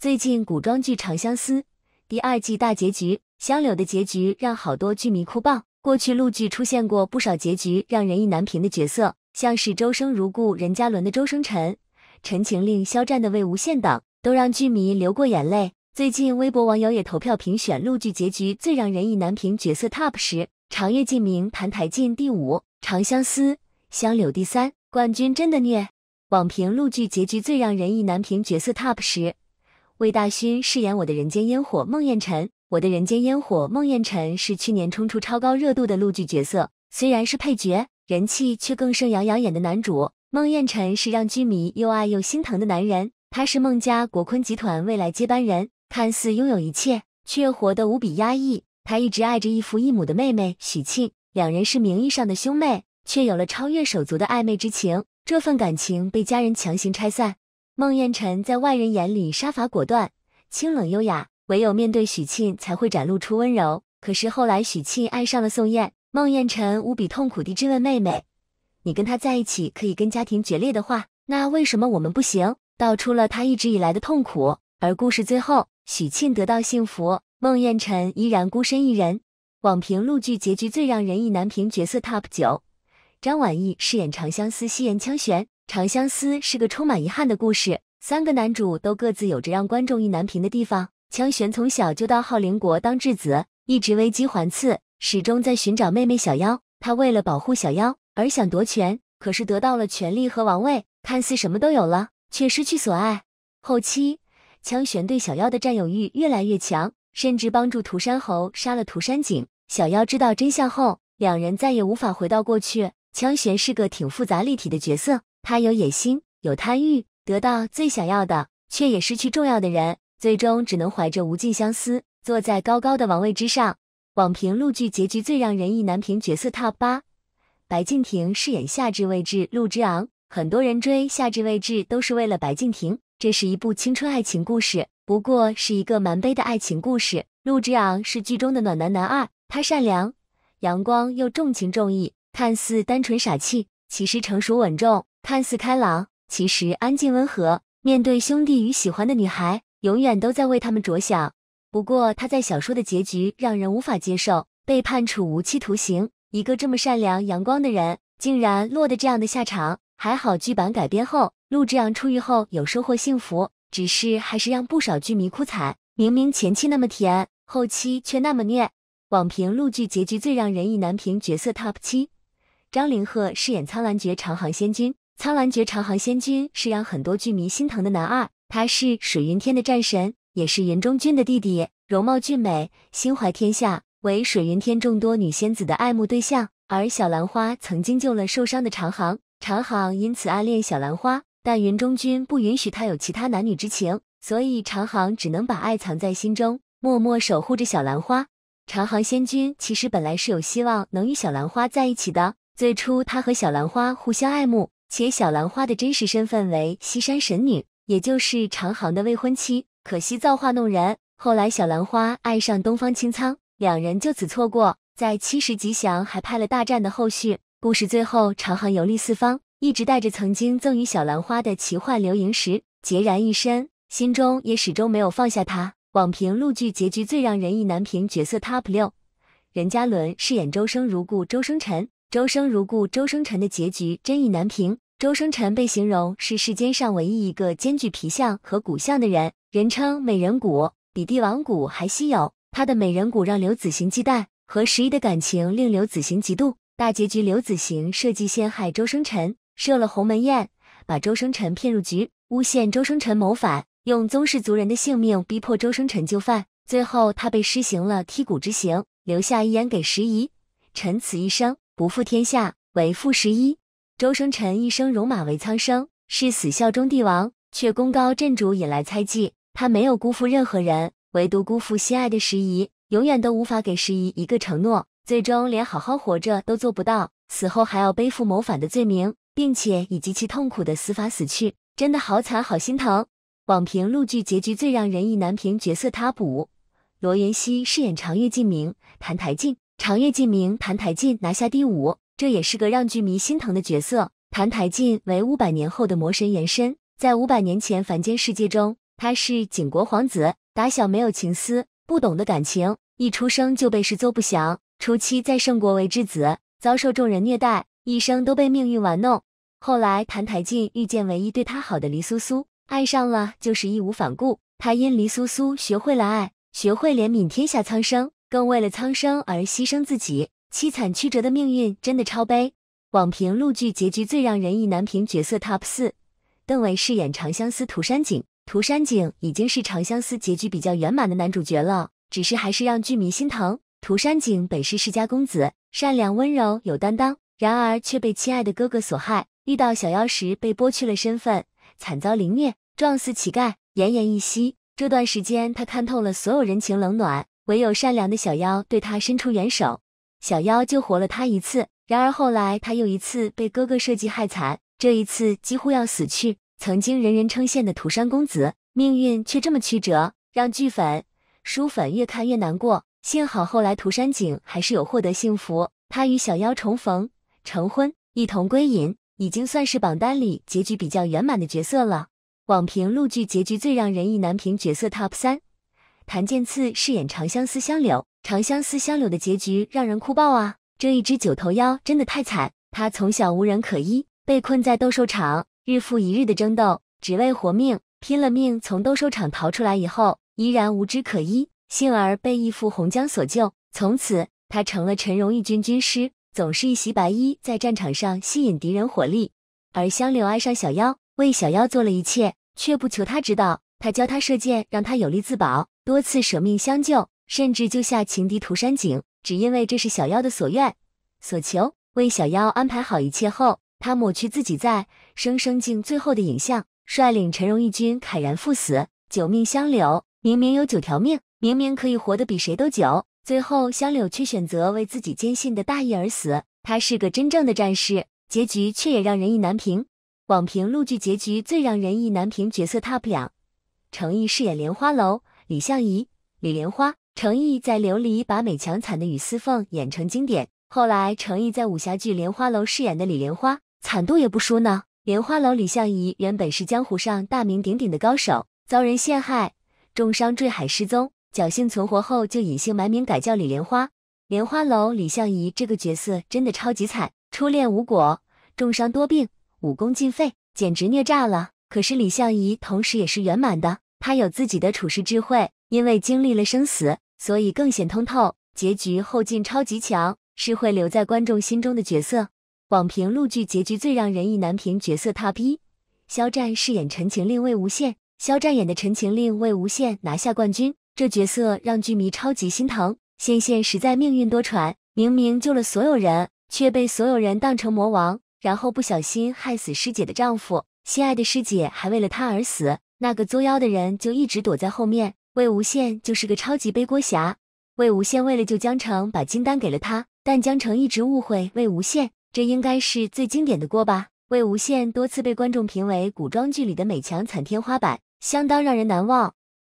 最近古装剧《长相思》第二季大结局，香柳的结局让好多剧迷哭爆。过去陆剧出现过不少结局让人意难平的角色，像是《周生如故》任嘉伦的周生辰、《陈情令》肖战的魏无羡等，都让剧迷流过眼泪。最近微博网友也投票评选陆剧结局最让人意难平角色 TOP 十，《长夜烬明》澹台烬第五，《长相思》香柳第三，冠军真的虐。网评陆剧结局最让人意难平角色 TOP 十。魏大勋饰演《我的人间烟火》孟宴臣，《我的人间烟火》孟宴臣是去年冲出超高热度的陆剧角色，虽然是配角，人气却更胜杨洋演的男主。孟宴臣是让剧迷又爱又心疼的男人，他是孟家国坤集团未来接班人，看似拥有一切，却活得无比压抑。他一直爱着异父异母的妹妹许沁，两人是名义上的兄妹，却有了超越手足的暧昧之情，这份感情被家人强行拆散。孟宴臣在外人眼里杀伐果断、清冷优雅，唯有面对许沁才会展露出温柔。可是后来许沁爱上了宋焰，孟宴臣无比痛苦地质问妹妹：“你跟他在一起可以跟家庭决裂的话，那为什么我们不行？”道出了他一直以来的痛苦。而故事最后，许沁得到幸福，孟宴臣依然孤身一人。网评陆剧结局最让人意难平角色 TOP 九，张晚意饰演《长相思》西言枪玄。《长相思》是个充满遗憾的故事，三个男主都各自有着让观众意难平的地方。枪玄从小就到昊灵国当质子，一直危机环伺，始终在寻找妹妹小夭。他为了保护小夭而想夺权，可是得到了权力和王位，看似什么都有了，却失去所爱。后期枪玄对小夭的占有欲越来越强，甚至帮助涂山侯杀了涂山璟。小夭知道真相后，两人再也无法回到过去。枪玄是个挺复杂立体的角色。他有野心，有贪欲，得到最想要的，却也失去重要的人，最终只能怀着无尽相思，坐在高高的王位之上。网评陆剧结局最让人意难平角色 TOP 八，白敬亭饰演夏至未至，陆之昂。很多人追夏至未至都是为了白敬亭，这是一部青春爱情故事，不过是一个蛮悲的爱情故事。陆之昂是剧中的暖男男二，他善良、阳光又重情重义，看似单纯傻气，其实成熟稳重。看似开朗，其实安静温和。面对兄弟与喜欢的女孩，永远都在为他们着想。不过他在小说的结局让人无法接受，被判处无期徒刑。一个这么善良阳光的人，竟然落得这样的下场。还好剧版改编后，陆志扬出狱后有收获幸福，只是还是让不少剧迷哭惨。明明前期那么甜，后期却那么虐。网评陆剧结局最让人意难平角色 TOP 七，张凌赫饰演苍兰诀长航仙君。苍兰诀长航仙君是让很多剧迷心疼的男二，他是水云天的战神，也是云中君的弟弟，容貌俊美，心怀天下，为水云天众多女仙子的爱慕对象。而小兰花曾经救了受伤的长航，长航因此暗恋小兰花，但云中君不允许他有其他男女之情，所以长航只能把爱藏在心中，默默守护着小兰花。长航仙君其实本来是有希望能与小兰花在一起的，最初他和小兰花互相爱慕。且小兰花的真实身份为西山神女，也就是长航的未婚妻。可惜造化弄人，后来小兰花爱上东方青苍，两人就此错过。在七十吉祥还拍了大战的后续故事，最后长航游历四方，一直带着曾经赠予小兰花的奇幻流萤石，孑然一身，心中也始终没有放下他。网评陆剧结局最让人意难平角色 TOP 六，任嘉伦饰演周生如故周生辰。周生如故，周生辰的结局真意难平。周生辰被形容是世间上唯一一个兼具皮相和骨相的人，人称美人骨，比帝王骨还稀有。他的美人骨让刘子行忌惮，和时宜的感情令刘子行嫉妒。大结局，刘子行设计陷害周生辰，设了鸿门宴，把周生辰骗入局，诬陷周生辰谋反，用宗室族人的性命逼迫周生辰就范。最后，他被施行了剔骨之刑，留下遗言给时宜：“臣此一生。”不负天下，为负十一。周生辰一生戎马为苍生，誓死效忠帝王，却功高震主引来猜忌。他没有辜负任何人，唯独辜负心爱的十一，永远都无法给十一一个承诺。最终连好好活着都做不到，死后还要背负谋反的罪名，并且以极其痛苦的死法死去，真的好惨，好心疼。网评陆剧结局最让人意难平，角色他补，罗云熙饰演长月烬明，谭台烬。长夜烬明，澹台烬拿下第五，这也是个让剧迷心疼的角色。澹台烬为五百年后的魔神延伸，在五百年前凡间世界中，他是景国皇子，打小没有情思，不懂得感情，一出生就被视作不祥。初期在圣国为质子，遭受众人虐待，一生都被命运玩弄。后来，澹台烬遇见唯一对他好的黎苏苏，爱上了就是义无反顾。他因黎苏苏学会了爱，学会怜悯天下苍生。更为了苍生而牺牲自己，凄惨曲折的命运真的超悲。网评陆剧结局最让人意难平角色 TOP 四，邓为饰演《长相思》涂山璟。涂山璟已经是《长相思》结局比较圆满的男主角了，只是还是让剧迷心疼。涂山璟本是世家公子，善良温柔有担当，然而却被亲爱的哥哥所害。遇到小妖时被剥去了身份，惨遭凌虐，撞死乞丐，奄奄一息。这段时间他看透了所有人情冷暖。唯有善良的小妖对他伸出援手，小妖救活了他一次。然而后来他又一次被哥哥设计害惨，这一次几乎要死去。曾经人人称羡的涂山公子，命运却这么曲折，让剧粉、书粉越看越难过。幸好后来涂山璟还是有获得幸福，他与小妖重逢、成婚，一同归隐，已经算是榜单里结局比较圆满的角色了。网评陆剧结局最让人意难平角色 TOP 三。谭健次饰演长相思香柳，长相思香柳的结局让人哭爆啊！这一只九头妖真的太惨，他从小无人可依，被困在斗兽场，日复一日的争斗，只为活命，拼了命从斗兽场逃出来以后，依然无枝可依，幸而被义父洪江所救，从此他成了陈荣义军军师，总是一袭白衣在战场上吸引敌人火力。而香柳爱上小妖，为小妖做了一切，却不求他知道。他教他射箭，让他有力自保，多次舍命相救，甚至救下情敌涂山璟，只因为这是小妖的所愿所求。为小妖安排好一切后，他抹去自己在生生境最后的影像，率领陈荣义军慨然赴死。九命相柳明明有九条命，明明可以活得比谁都久，最后香柳却选择为自己坚信的大义而死。他是个真正的战士，结局却也让人意难平。网评陆剧结局最让人意难平角色 TOP 两。程毅饰演莲花楼李相夷、李莲花。程毅在《琉璃》把美强惨的雨丝凤演成经典，后来程毅在武侠剧《莲花楼》饰演的李莲花，惨度也不输呢。莲花楼李相夷原本是江湖上大名鼎鼎的高手，遭人陷害，重伤坠海失踪，侥幸存活后就隐姓埋名改叫李莲花。莲花楼李相夷这个角色真的超级惨，初恋无果，重伤多病，武功尽废，简直虐炸了。可是李相夷同时也是圆满的，他有自己的处世智慧，因为经历了生死，所以更显通透，结局后劲超级强，是会留在观众心中的角色。网评陆剧结局最让人意难平，角色踏批。肖战饰演《陈情令》魏无羡，肖战演的《陈情令》魏无羡拿下冠军，这角色让剧迷超级心疼。羡羡实在命运多舛，明明救了所有人，却被所有人当成魔王，然后不小心害死师姐的丈夫。心爱的师姐还为了他而死，那个作妖的人就一直躲在后面。魏无羡就是个超级背锅侠。魏无羡为了救江澄，把金丹给了他，但江澄一直误会魏无羡，这应该是最经典的锅吧？魏无羡多次被观众评为古装剧里的美强惨天花板，相当让人难忘。